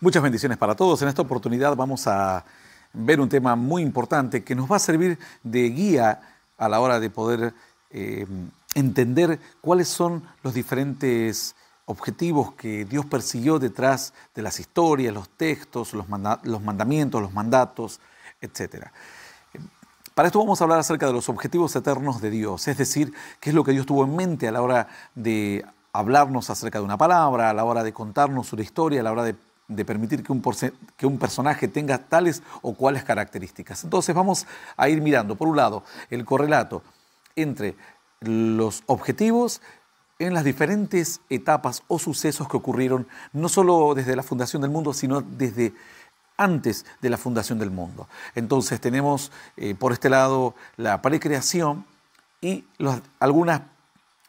Muchas bendiciones para todos. En esta oportunidad vamos a ver un tema muy importante que nos va a servir de guía a la hora de poder eh, entender cuáles son los diferentes objetivos que Dios persiguió detrás de las historias, los textos, los, los mandamientos, los mandatos, etcétera. Para esto vamos a hablar acerca de los objetivos eternos de Dios, es decir, qué es lo que Dios tuvo en mente a la hora de hablarnos acerca de una palabra, a la hora de contarnos una historia, a la hora de, permitir que un, que un personaje tenga tales o cuales características. Entonces vamos a ir mirando, por un lado, el correlato entre los objetivos en las diferentes etapas o sucesos que ocurrieron, no solo desde la fundación del mundo, sino desde antes de la fundación del mundo. Entonces tenemos eh, por este lado la precreación y algunas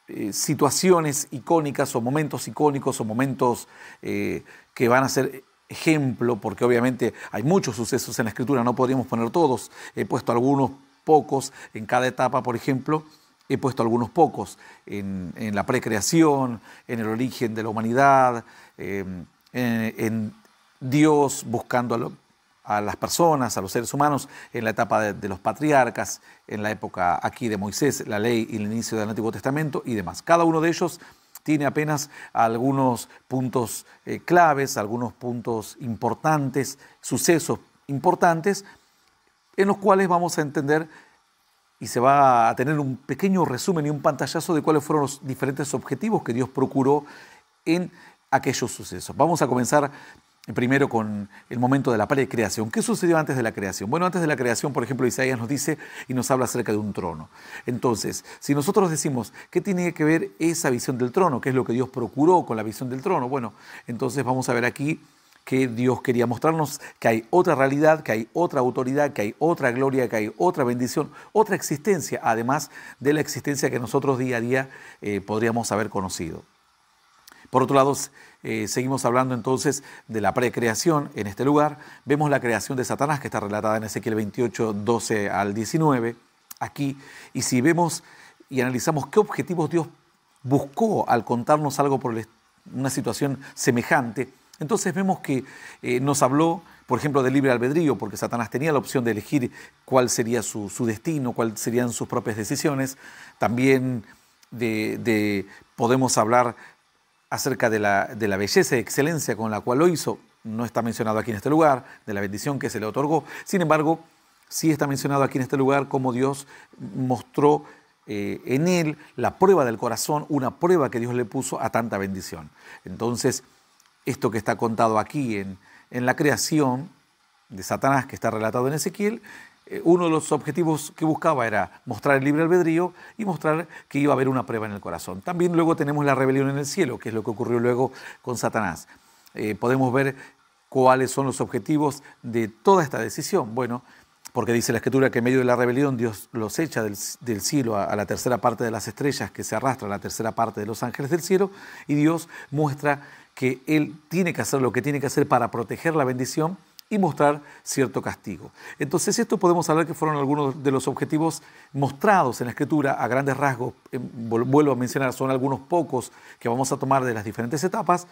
eh, situaciones icónicas o momentos icónicos o momentos eh, que van a ser ejemplo, porque obviamente hay muchos sucesos en la escritura, no podríamos poner todos, he puesto algunos pocos en cada etapa, por ejemplo, he puesto algunos pocos en, la precreación, en el origen de la humanidad, em, en, Dios buscando a, las personas, a los seres humanos, en la etapa de, los patriarcas, en la época aquí de Moisés, la ley y el inicio del Antiguo Testamento y demás. Cada uno de ellos tiene apenas algunos puntos eh, claves, algunos puntos importantes, sucesos importantes, en los cuales vamos a entender y se va a tener un pequeño resumen y un pantallazo de cuáles fueron los diferentes objetivos que Dios procuró en aquellos sucesos. Vamos a comenzar primero con el momento de la de creación ¿Qué sucedió antes de la creación? Bueno, antes de la creación, por ejemplo, Isaías nos dice y nos habla acerca de un trono. Entonces, si nosotros decimos, ¿qué tiene que ver esa visión del trono? ¿Qué es lo que Dios procuró con la visión del trono? Bueno, entonces vamos a ver aquí que Dios quería mostrarnos que hay otra realidad, que hay otra autoridad, que hay otra gloria, que hay otra bendición, otra existencia, además de la existencia que nosotros día a día eh, podríamos haber conocido. Por otro lado, eh, seguimos hablando entonces de la precreación en este lugar. Vemos la creación de Satanás que está relatada en Ezequiel 28, 12 al 19, aquí. Y si vemos y analizamos qué objetivos Dios buscó al contarnos algo por una situación semejante, entonces vemos que eh, nos habló, por ejemplo, del libre albedrío, porque Satanás tenía la opción de elegir cuál sería su, destino, cuáles serían sus propias decisiones. También podemos hablar acerca de la, belleza y excelencia con la cual lo hizo, no está mencionado aquí en este lugar, de la bendición que se le otorgó. Sin embargo, sí está mencionado aquí en este lugar cómo Dios mostró eh, en él la prueba del corazón, una prueba que Dios le puso a tanta bendición. Entonces, esto que está contado aquí en, en la creación de Satanás, que está relatado en Ezequiel, eh, uno de los objetivos que buscaba era mostrar el libre albedrío y mostrar que iba a haber una prueba en el corazón. También luego tenemos la rebelión en el cielo, que es lo que ocurrió luego con Satanás. Eh, podemos ver cuáles son los objetivos de toda esta decisión. Bueno, porque dice la escritura que en medio de la rebelión Dios los echa del, cielo a, la tercera parte de las estrellas que se arrastra a la tercera parte de los ángeles del cielo y Dios muestra que Él tiene que hacer lo que tiene que hacer para proteger la bendición y mostrar cierto castigo. Entonces, esto podemos hablar que fueron algunos de los objetivos mostrados en la escritura a grandes rasgos. Em, vuelvo a mencionar, son algunos pocos que vamos a tomar de las diferentes etapas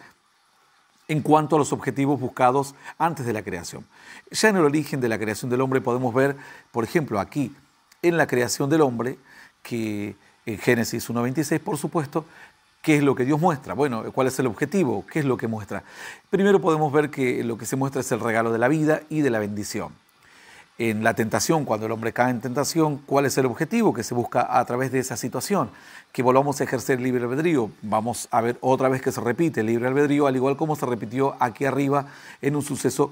en cuanto a los objetivos buscados antes de la creación. Ya en el origen de la creación del hombre podemos ver, por ejemplo, aquí en la creación del hombre, que en eh, Génesis 1.26, por supuesto, ¿Qué es lo que Dios muestra? Bueno, ¿cuál es el objetivo? ¿Qué es lo que muestra? Primero podemos ver que lo que se muestra es el regalo de la vida y de la bendición. En la tentación, cuando el hombre cae en tentación, ¿cuál es el objetivo que se busca a través de esa situación? Que volvamos a ejercer libre albedrío. Vamos a ver otra vez que se repite el libre albedrío, al igual como se repitió aquí arriba en un suceso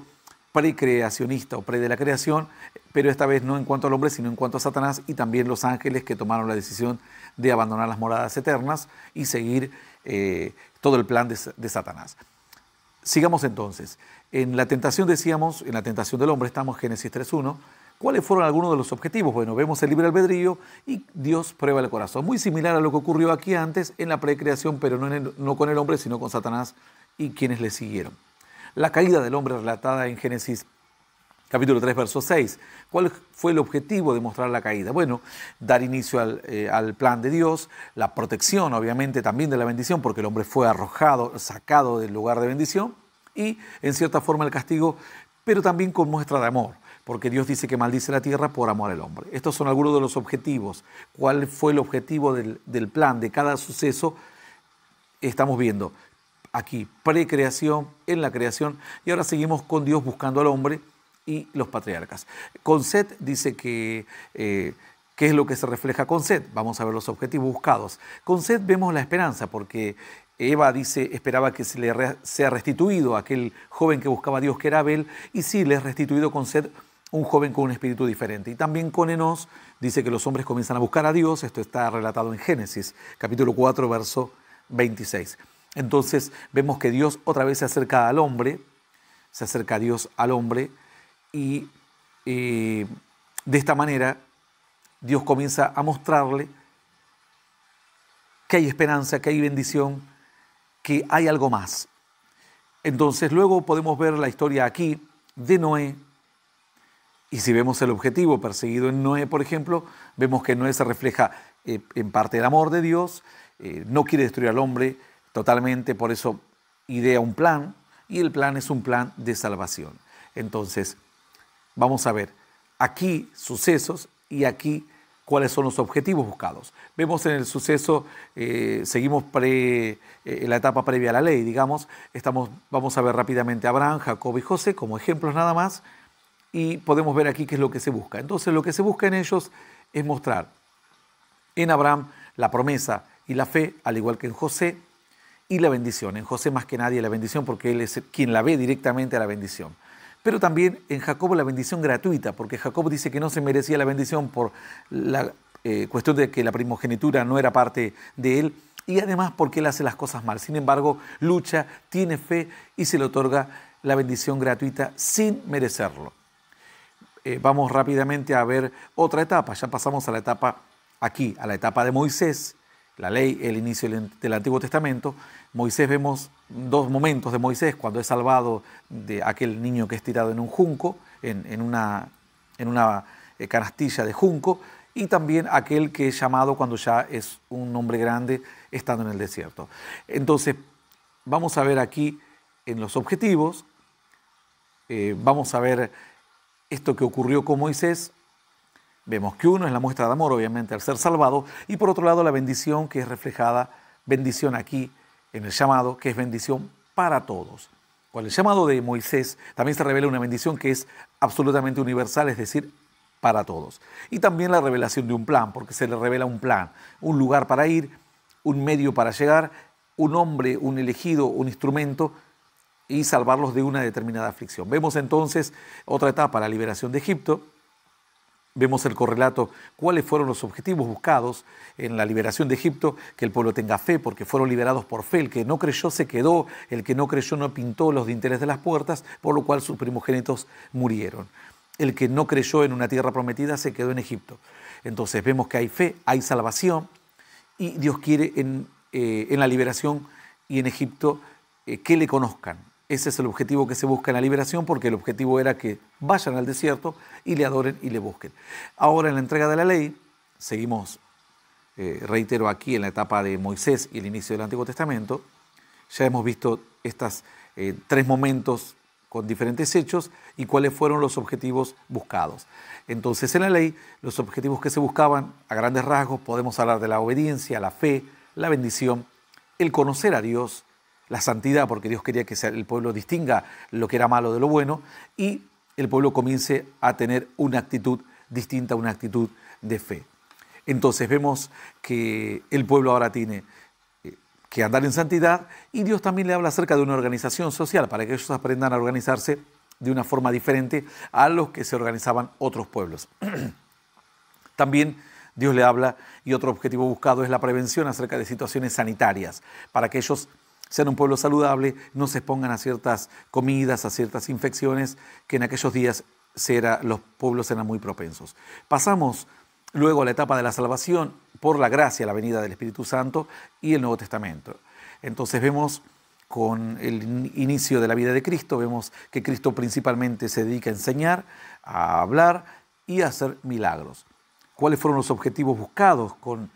precreacionista o pre de la creación, pero esta vez no en cuanto al hombre, sino en cuanto a Satanás y también los ángeles que tomaron la decisión de abandonar las moradas eternas y seguir eh, todo el plan de, Satanás. Sigamos entonces. En la tentación decíamos, en la tentación del hombre estamos en Génesis 3.1. ¿Cuáles fueron algunos de los objetivos? Bueno, vemos el libre albedrío y Dios prueba el corazón. Muy similar a lo que ocurrió aquí antes en la precreación, pero no, no con el hombre, sino con Satanás y quienes le siguieron. La caída del hombre relatada en Génesis capítulo 3, verso 6. ¿Cuál fue el objetivo de mostrar la caída? Bueno, dar inicio eh, al, plan de Dios, la protección, obviamente, también de la bendición, porque el hombre fue arrojado, sacado del lugar de bendición, y en cierta forma el castigo, pero también con muestra de amor porque Dios dice que maldice la tierra por amor al hombre. Estos son algunos de los objetivos. ¿Cuál fue el objetivo del, del plan de cada suceso? Estamos viendo aquí precreación, en la creación, y ahora seguimos con Dios buscando al hombre y los patriarcas. Con set dice que... Eh, ¿Qué es lo que se refleja con set Vamos a ver los objetivos buscados. Con set vemos la esperanza, porque Eva dice, esperaba que se le sea restituido a aquel joven que buscaba a Dios, que era Abel, y sí, le es restituido con sed un joven con un espíritu diferente. Y también con Enos dice que los hombres comienzan a buscar a Dios, esto está relatado en Génesis, capítulo 4, verso 26. Entonces vemos que Dios otra vez se acerca al hombre, se acerca a Dios al hombre, y eh, de esta manera Dios comienza a mostrarle que hay esperanza, que hay bendición, que hay algo más. Entonces luego podemos ver la historia aquí de Noé. Y si vemos el objetivo perseguido en Noé, por ejemplo, vemos que Noé se refleja eh, en parte el amor de Dios, eh, no quiere destruir al hombre totalmente, por eso idea un plan, y el plan es un plan de salvación. Entonces, Vamos a ver aquí sucesos y aquí cuáles son los objetivos buscados. Vemos en el suceso, eh, seguimos pre, eh, en la etapa previa a la ley, digamos, estamos, vamos a ver rápidamente a Abraham, Jacob y José como ejemplos nada más, y podemos ver aquí qué es lo que se busca. Entonces lo que se busca en ellos es mostrar en Abraham la promesa y la fe, al igual que en José, y la bendición. En José más que nadie la bendición porque él es quien la ve directamente a la bendición. Pero también en Jacobo la bendición gratuita, porque Jacob dice que no se merecía la bendición por la eh, cuestión de que la primogenitura no era parte de él y además porque él hace las cosas mal. Sin embargo, lucha, tiene fe y se le otorga la bendición gratuita sin merecerlo. Eh, vamos rápidamente a ver otra etapa. Ya pasamos a la etapa aquí, a la etapa de Moisés, la ley, el inicio del Antiguo Testamento. Moisés vemos dos momentos de Moisés, cuando es salvado de aquel niño que es tirado en un junco, en, una, en una eh, canastilla de junco, y también aquel que es llamado cuando ya es un hombre grande estando en el desierto. Entonces, vamos a ver aquí en los objetivos, eh, vamos a ver esto que ocurrió con Moisés. Vemos que uno es la muestra de amor, obviamente, al ser salvado, y por otro lado la bendición que es reflejada, bendición aquí en el llamado que es bendición para todos. Con el llamado de Moisés también se revela una bendición que es absolutamente universal, es decir, para todos. Y también la revelación de un plan, porque se le revela un plan, un lugar para ir, un medio para llegar, un hombre, un elegido, un instrumento y salvarlos de una determinada aflicción. Vemos entonces otra etapa, la liberación de Egipto, Vemos el correlato, cuáles fueron los objetivos buscados en la liberación de Egipto, que el pueblo tenga fe, porque fueron liberados por fe, el que no creyó se quedó, el que no creyó no pintó los dinteles de las puertas, por lo cual sus primogénitos murieron. El que no creyó en una tierra prometida se quedó en Egipto. Entonces vemos que hay fe, hay salvación, y Dios quiere en, eh, la liberación y en Egipto eh, que le conozcan, ese es el objetivo que se busca en la liberación, porque el objetivo era que vayan al desierto y le adoren y le busquen. Ahora en la entrega de la ley, seguimos, eh, reitero, aquí en la etapa de Moisés y el inicio del Antiguo Testamento, ya hemos visto estos eh, tres momentos con diferentes hechos y cuáles fueron los objetivos buscados. Entonces, en la ley, los objetivos que se buscaban, a grandes rasgos, podemos hablar de la obediencia, la fe, la bendición, el conocer a Dios, la santidad, porque Dios quería que el pueblo distinga lo que era malo de lo bueno, y el pueblo comience a tener una actitud distinta, una actitud de fe. Entonces vemos que el pueblo ahora tiene eh, que andar en santidad y Dios también le habla acerca de una organización social para que ellos aprendan a organizarse de una forma diferente a los que se organizaban otros pueblos. también Dios le habla y otro objetivo buscado es la prevención acerca de situaciones sanitarias para que ellos sean un pueblo saludable, no se expongan a ciertas comidas, a ciertas infecciones que en aquellos días los pueblos eran muy propensos. Pasamos luego a la etapa de la salvación por la gracia, la venida del Espíritu Santo y el Nuevo Testamento. Entonces vemos con el inicio de la vida de Cristo, vemos que Cristo principalmente se dedica a enseñar, a hablar y a hacer milagros. ¿Cuáles fueron los objetivos buscados con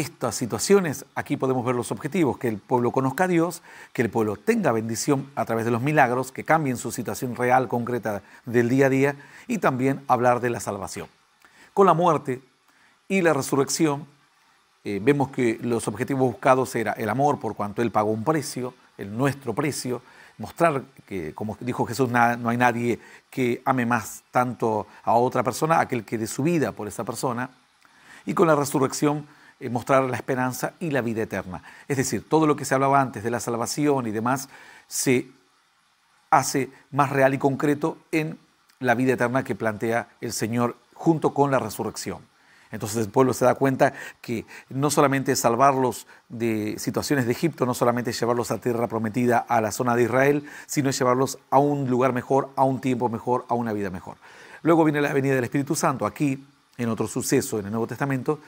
estas situaciones, aquí podemos ver los objetivos, que el pueblo conozca a Dios, que el pueblo tenga bendición a través de los milagros, que cambien su situación real, concreta del día a día, y también hablar de la salvación. Con la muerte y la resurrección, eh, vemos que los objetivos buscados era el amor, por cuanto Él pagó un precio, el nuestro precio, mostrar que, como dijo Jesús, no hay nadie que ame más tanto a otra persona, aquel que dé su vida por esa persona, y con la resurrección, eh, mostrar la esperanza y la vida eterna. Es decir, todo lo que se hablaba antes de la salvación y demás se hace más real y concreto en la vida eterna que plantea el Señor junto con la resurrección. Entonces el pueblo se da cuenta que no solamente salvarlos de situaciones de Egipto, no solamente llevarlos a tierra prometida, a la zona de Israel, sino llevarlos a un lugar mejor, a un tiempo mejor, a una vida mejor. Luego viene la venida del Espíritu Santo. Aquí, en otro suceso en el Nuevo Testamento,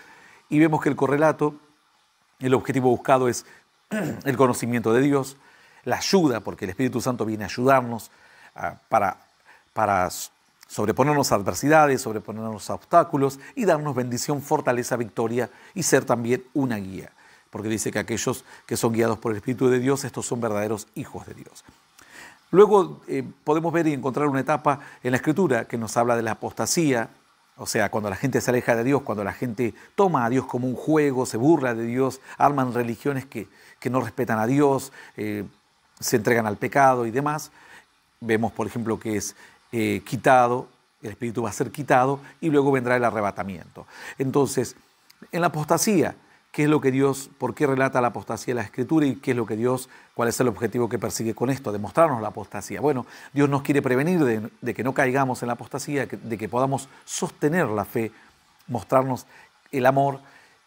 y vemos que el correlato, el objetivo buscado es el conocimiento de Dios, la ayuda, porque el Espíritu Santo viene a ayudarnos ah, para, para sobreponernos a adversidades, sobreponernos a obstáculos y darnos bendición, fortaleza, victoria y ser también una guía. Porque dice que aquellos que son guiados por el Espíritu de Dios, estos son verdaderos hijos de Dios. Luego eh, podemos ver y encontrar una etapa en la Escritura que nos habla de la apostasía, o sea, cuando la gente se aleja de Dios, cuando la gente toma a Dios como un juego, se burla de Dios, arman religiones que, no respetan a Dios, eh, se entregan al pecado y demás, vemos, por ejemplo, que es eh, quitado, el espíritu va a ser quitado y luego vendrá el arrebatamiento. Entonces, en la apostasía, qué es lo que Dios, por qué relata la apostasía de la Escritura y qué es lo que Dios, cuál es el objetivo que persigue con esto, demostrarnos la apostasía. Bueno, Dios nos quiere prevenir de, que no caigamos en la apostasía, de que podamos sostener la fe, mostrarnos el amor,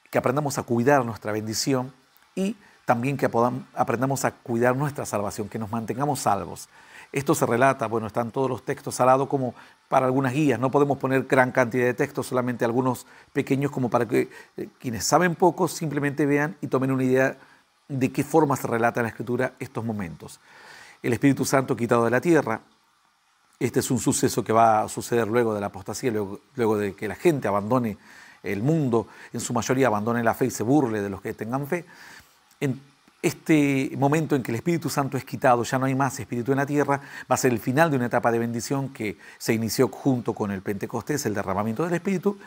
que aprendamos a cuidar nuestra bendición y también que aprendamos a cuidar nuestra salvación, que nos mantengamos salvos. Esto se relata, bueno, están todos los textos al lado como para algunas guías, no podemos poner gran cantidad de textos, solamente algunos pequeños como para que eh, quienes saben poco simplemente vean y tomen una idea de qué forma se relata en la escritura estos momentos. El Espíritu Santo quitado de la tierra, este es un suceso que va a suceder luego de la apostasía, luego, de que la gente abandone el mundo, en su mayoría abandone la fe y se burle de los que tengan fe este momento en que el Espíritu Santo es quitado, ya no hay más Espíritu en la tierra, va a ser el final de una etapa de bendición que se inició junto con el Pentecostés, el derramamiento del Espíritu,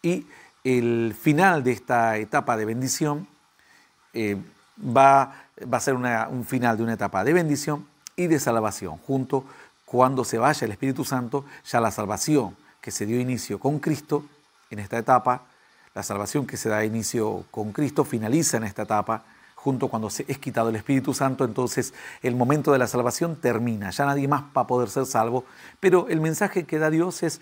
y el final de esta etapa de bendición eh, va, a ser un final de una etapa de bendición y de salvación, junto cuando se vaya el Espíritu Santo, ya la salvación que se dio inicio con Cristo en esta etapa, la salvación que se da inicio con Cristo finaliza en esta etapa, junto cuando se es quitado el Espíritu Santo, entonces el momento de la salvación termina, ya nadie más va a poder ser salvo, pero el mensaje que da Dios es,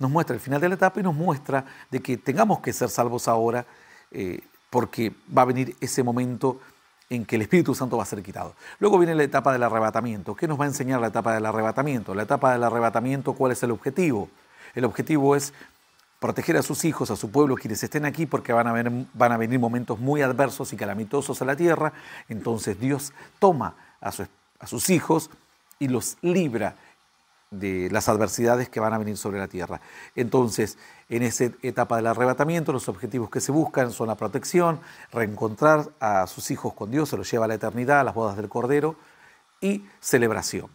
nos muestra el final de la etapa y nos muestra de que tengamos que ser salvos ahora, eh, porque va a venir ese momento en que el Espíritu Santo va a ser quitado. Luego viene la etapa del arrebatamiento. ¿Qué nos va a enseñar la etapa del arrebatamiento? La etapa del arrebatamiento, ¿cuál es el objetivo? El objetivo es proteger a sus hijos, a su pueblo, quienes estén aquí, porque van a, venir, momentos muy adversos y calamitosos a la tierra. Entonces Dios toma a, a sus hijos y los libra de las adversidades que van a venir sobre la tierra. Entonces, en esa etapa del arrebatamiento, los objetivos que se buscan son la protección, reencontrar a sus hijos con Dios, se los lleva a la eternidad, a las bodas del Cordero y celebración.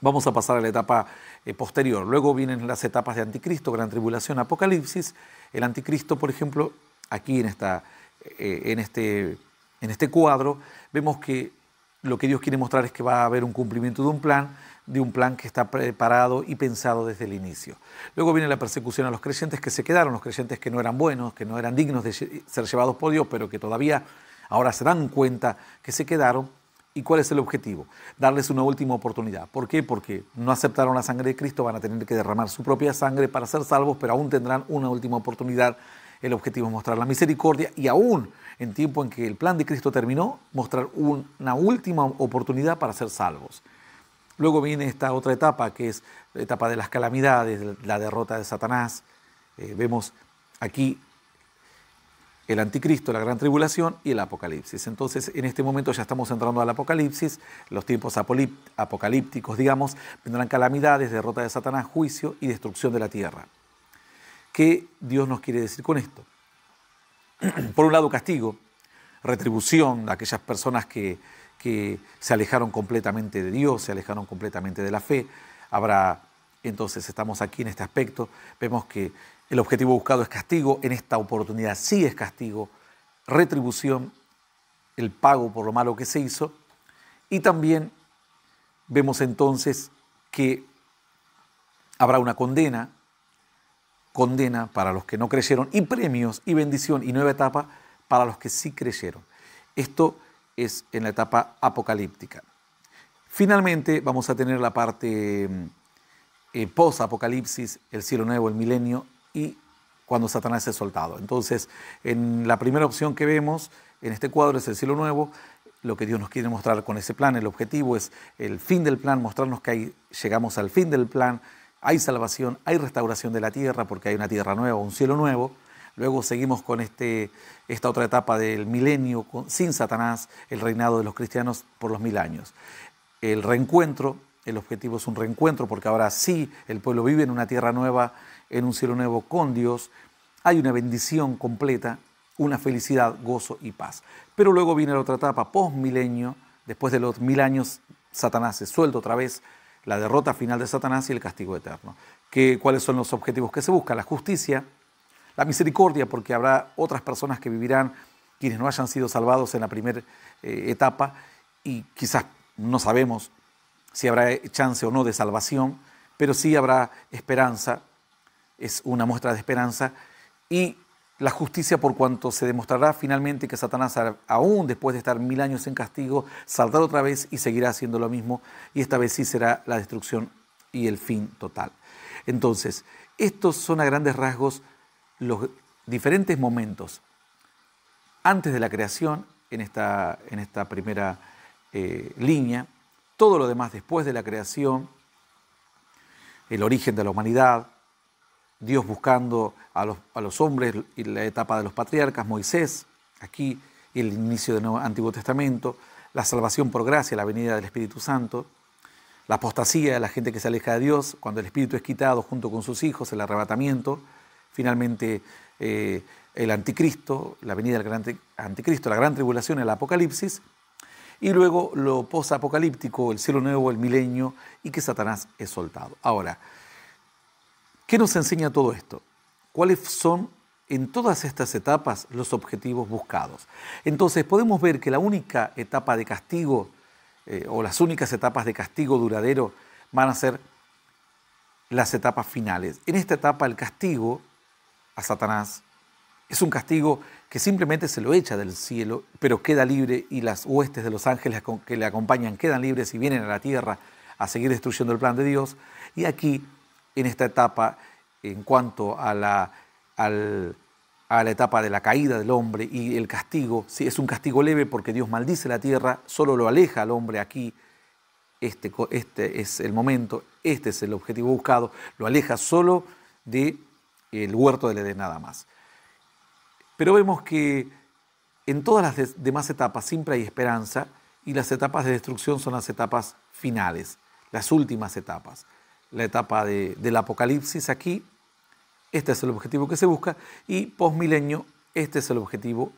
Vamos a pasar a la etapa eh, posterior. Luego vienen las etapas de anticristo, gran tribulación, apocalipsis. El anticristo, por ejemplo, aquí en, esta, eh, en, este, en este cuadro, vemos que lo que Dios quiere mostrar es que va a haber un cumplimiento de un plan, de un plan que está preparado y pensado desde el inicio. Luego viene la persecución a los creyentes que se quedaron, los creyentes que no eran buenos, que no eran dignos de ser llevados por Dios, pero que todavía ahora se dan cuenta que se quedaron ¿Y cuál es el objetivo? Darles una última oportunidad. ¿Por qué? Porque no aceptaron la sangre de Cristo, van a tener que derramar su propia sangre para ser salvos, pero aún tendrán una última oportunidad. El objetivo es mostrar la misericordia y aún en tiempo en que el plan de Cristo terminó, mostrar una última oportunidad para ser salvos. Luego viene esta otra etapa, que es la etapa de las calamidades, la derrota de Satanás. Eh, vemos aquí el anticristo, la gran tribulación y el apocalipsis. Entonces, en este momento ya estamos entrando al apocalipsis, los tiempos apocalípticos, digamos, vendrán calamidades, derrota de Satanás, juicio y destrucción de la tierra. ¿Qué Dios nos quiere decir con esto? Por un lado, castigo, retribución a aquellas personas que, que se alejaron completamente de Dios, se alejaron completamente de la fe. Habrá, entonces estamos aquí en este aspecto, vemos que el objetivo buscado es castigo, en esta oportunidad sí es castigo, retribución, el pago por lo malo que se hizo. Y también vemos entonces que habrá una condena, condena para los que no creyeron, y premios y bendición y nueva etapa para los que sí creyeron. Esto es en la etapa apocalíptica. Finalmente vamos a tener la parte mm, eh, post-apocalipsis, el cielo nuevo, el milenio, y cuando Satanás es soltado. Entonces, en la primera opción que vemos en este cuadro es el cielo nuevo. Lo que Dios nos quiere mostrar con ese plan, el objetivo es el fin del plan, mostrarnos que ahí llegamos al fin del plan, hay salvación, hay restauración de la tierra porque hay una tierra nueva, un cielo nuevo. Luego seguimos con este, esta otra etapa del milenio sin Satanás, el reinado de los cristianos por los mil años. El reencuentro el objetivo es un reencuentro porque ahora sí el pueblo vive en una tierra nueva, en un cielo nuevo con Dios. Hay una bendición completa, una felicidad, gozo y paz. Pero luego viene la otra etapa, postmilenio, después de los mil años, Satanás se suelto otra vez, la derrota final de Satanás y el castigo eterno. ¿Qué, ¿Cuáles son los objetivos que se buscan? La justicia, la misericordia, porque habrá otras personas que vivirán quienes no hayan sido salvados en la primera eh, etapa y quizás no sabemos si habrá chance o no de salvación, pero sí habrá esperanza, es una muestra de esperanza, y la justicia por cuanto se demostrará finalmente que Satanás, aún después de estar mil años en castigo, saldrá otra vez y seguirá haciendo lo mismo, y esta vez sí será la destrucción y el fin total. Entonces, estos son a grandes rasgos los diferentes momentos antes de la creación, en esta, en esta primera eh, línea, todo lo demás después de la creación, el origen de la humanidad, Dios buscando a los, hombres y la etapa de los patriarcas, Moisés, aquí el inicio del Antiguo Testamento, la salvación por gracia, la venida del Espíritu Santo, la apostasía de la gente que se aleja de Dios, cuando el Espíritu es quitado junto con sus hijos, el arrebatamiento, finalmente eh, el anticristo, la venida del gran anticristo, la gran tribulación, el apocalipsis, y luego lo posapocalíptico, el cielo nuevo, el milenio, y que Satanás es soltado. Ahora, ¿qué nos enseña todo esto? ¿Cuáles son en todas estas etapas los objetivos buscados? Entonces, podemos ver que la única etapa de castigo, eh, o las únicas etapas de castigo duradero, van a ser las etapas finales. En esta etapa, el castigo a Satanás es un castigo que simplemente se lo echa del cielo, pero queda libre y las huestes de los ángeles que le acompañan quedan libres y vienen a la tierra a seguir destruyendo el plan de Dios. Y aquí, en esta etapa, en cuanto a la, etapa de la caída del hombre y el castigo, sí, es un castigo leve porque Dios maldice la tierra, solo lo aleja al hombre aquí. Este, este es el momento, este es el objetivo buscado, lo aleja solo del de huerto del Edén nada más. Pero vemos que en todas las demás etapas siempre hay esperanza y las etapas de destrucción son las etapas finales, las últimas etapas. La etapa del apocalipsis aquí, este es el objetivo que se busca, y posmilenio, este es el objetivo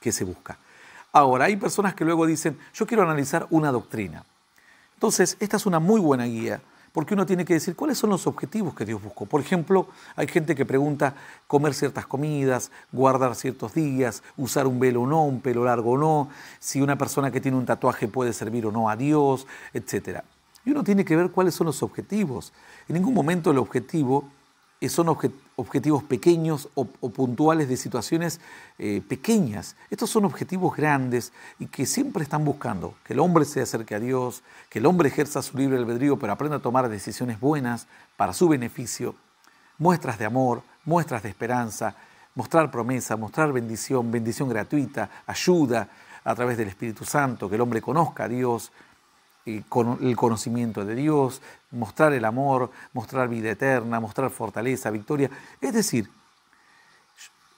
que se busca. Ahora, hay personas que luego dicen, yo quiero analizar una doctrina. Entonces, esta es una muy buena guía porque uno tiene que decir cuáles son los objetivos que Dios buscó. Por ejemplo, hay gente que pregunta comer ciertas comidas, guardar ciertos días, usar un velo o no, un pelo largo o no, si una persona que tiene un tatuaje puede servir o no a Dios, etc. Y uno tiene que ver cuáles son los objetivos. En ningún momento el objetivo eh, son objetivos pequeños o, puntuales de situaciones eh, pequeñas. Estos son objetivos grandes y que siempre están buscando que el hombre se acerque a Dios, que el hombre ejerza su libre albedrío, pero aprenda a tomar decisiones buenas para su beneficio, muestras de amor, muestras de esperanza, mostrar promesa, mostrar bendición, bendición gratuita, ayuda a través del Espíritu Santo, que el hombre conozca a Dios, eh, el conocimiento de Dios, mostrar el amor, mostrar vida eterna, mostrar fortaleza, victoria. Es decir,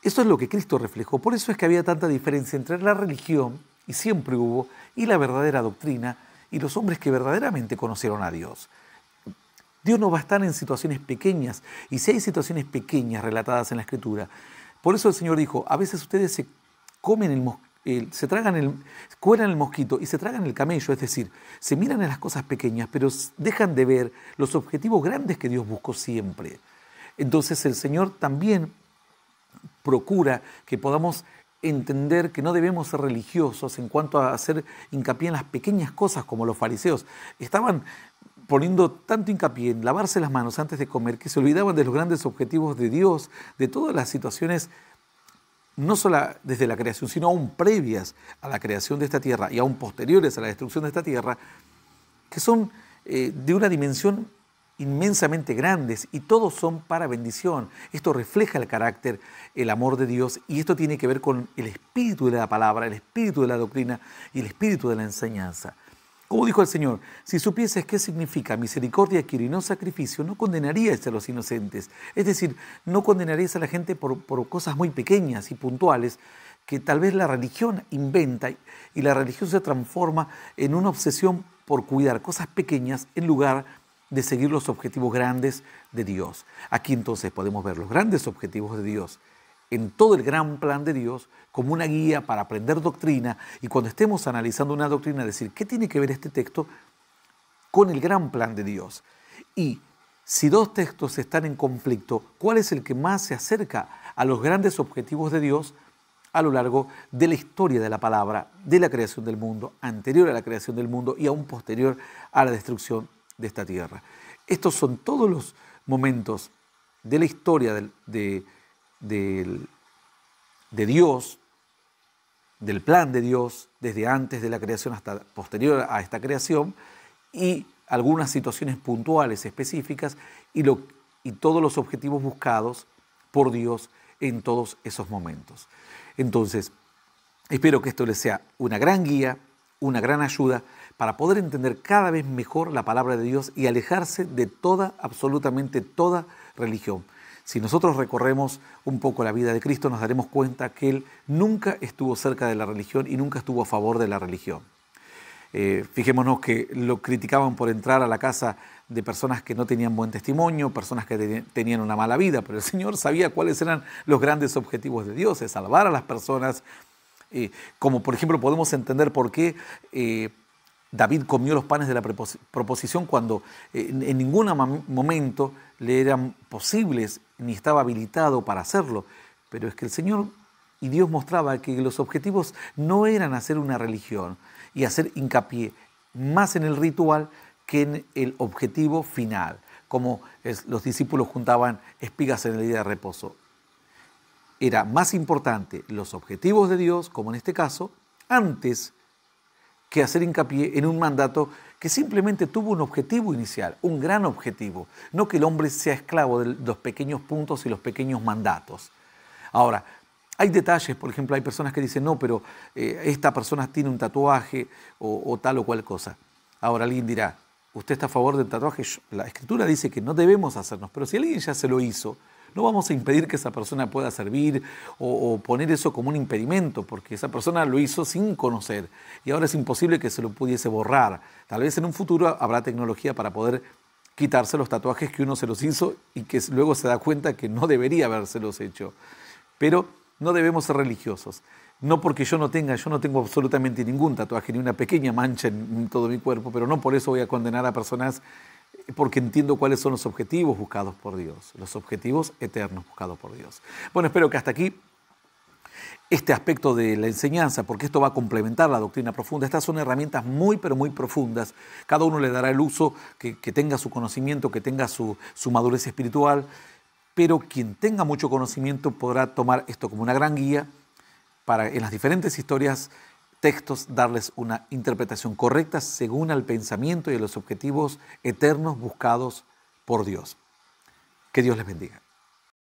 eso es lo que Cristo reflejó. Por eso es que había tanta diferencia entre la religión, y siempre hubo, y la verdadera doctrina, y los hombres que verdaderamente conocieron a Dios. Dios no va a estar en situaciones pequeñas, y si hay situaciones pequeñas relatadas en la Escritura, por eso el Señor dijo, a veces ustedes se comen el mosquito, eh, se tragan el, cuelan el mosquito y se tragan el camello, es decir, se miran a las cosas pequeñas, pero dejan de ver los objetivos grandes que Dios buscó siempre. Entonces el Señor también procura que podamos entender que no debemos ser religiosos en cuanto a hacer hincapié en las pequeñas cosas como los fariseos. Estaban poniendo tanto hincapié en lavarse las manos antes de comer que se olvidaban de los grandes objetivos de Dios, de todas las situaciones no solo desde la creación, sino aún previas a la creación de esta tierra y aún posteriores a la destrucción de esta tierra, que son eh, de una dimensión inmensamente grandes y todos son para bendición. Esto refleja el carácter, el amor de Dios y esto tiene que ver con el espíritu de la palabra, el espíritu de la doctrina y el espíritu de la enseñanza. Como dijo el Señor, si supieses qué significa misericordia quiero y no sacrificio, no condenarías a los inocentes. Es decir, no condenarías a la gente por cosas muy pequeñas y puntuales que tal vez la religión inventa y la religión se transforma en una obsesión por cuidar cosas pequeñas en lugar de seguir los objetivos grandes de Dios. Aquí entonces podemos ver los grandes objetivos de Dios en todo el gran plan de Dios como una guía para aprender doctrina y cuando estemos analizando una doctrina decir, ¿qué tiene que ver este texto con el gran plan de Dios? Y si dos textos están en conflicto, ¿cuál es el que más se acerca a los grandes objetivos de Dios a lo largo de la historia de la palabra, de la creación del mundo, anterior a la creación del mundo y aún posterior a la destrucción de esta tierra? Estos son todos los momentos de la historia de, de del, de Dios, del plan de Dios desde antes de la creación hasta posterior a esta creación y algunas situaciones puntuales específicas y, y todos los objetivos buscados por Dios en todos esos momentos. Entonces, espero que esto les sea una gran guía, una gran ayuda para poder entender cada vez mejor la palabra de Dios y alejarse de toda, absolutamente toda religión. Si nosotros recorremos un poco la vida de Cristo, nos daremos cuenta que Él nunca estuvo cerca de la religión y nunca estuvo a favor de la religión. Eh, fijémonos que lo criticaban por entrar a la casa de personas que no tenían buen testimonio, personas que tenían una mala vida, pero el Señor sabía cuáles eran los grandes objetivos de Dios, es salvar a las personas, eh, como por ejemplo podemos entender por qué eh, David comió los panes de la proposición cuando eh, en ningún momento le eran posibles ni estaba habilitado para hacerlo. Pero es que el Señor y Dios mostraba que los objetivos no eran hacer una religión y hacer hincapié más en el ritual que en el objetivo final, como los discípulos juntaban espigas en el día de reposo. Era más importante los objetivos de Dios, como en este caso, antes que hacer hincapié en un mandato que simplemente tuvo un objetivo inicial, un gran objetivo, no que el hombre sea esclavo de los pequeños puntos y los pequeños mandatos. Ahora, hay detalles, por ejemplo, hay personas que dicen, no, pero eh, esta persona tiene un tatuaje o, tal o cual cosa. Ahora alguien dirá, ¿usted está a favor del tatuaje? La escritura dice que no debemos hacernos, pero si alguien ya se lo hizo, no vamos a impedir que esa persona pueda servir o, poner eso como un impedimento, porque esa persona lo hizo sin conocer y ahora es imposible que se lo pudiese borrar. Tal vez en un futuro habrá tecnología para poder quitarse los tatuajes que uno se los hizo y que luego se da cuenta que no debería habérselos hecho. Pero no debemos ser religiosos. No porque yo no tenga, yo no tengo absolutamente ningún tatuaje, ni una pequeña mancha en todo mi cuerpo, pero no por eso voy a condenar a personas porque entiendo cuáles son los objetivos buscados por Dios, los objetivos eternos buscados por Dios. Bueno, espero que hasta aquí este aspecto de la enseñanza, porque esto va a complementar la doctrina profunda. Estas son herramientas muy, pero muy profundas. Cada uno le dará el uso que, tenga su conocimiento, que tenga su, su madurez espiritual, pero quien tenga mucho conocimiento podrá tomar esto como una gran guía para en las diferentes historias textos darles una interpretación correcta según al pensamiento y los objetivos eternos buscados por Dios. Que Dios les bendiga.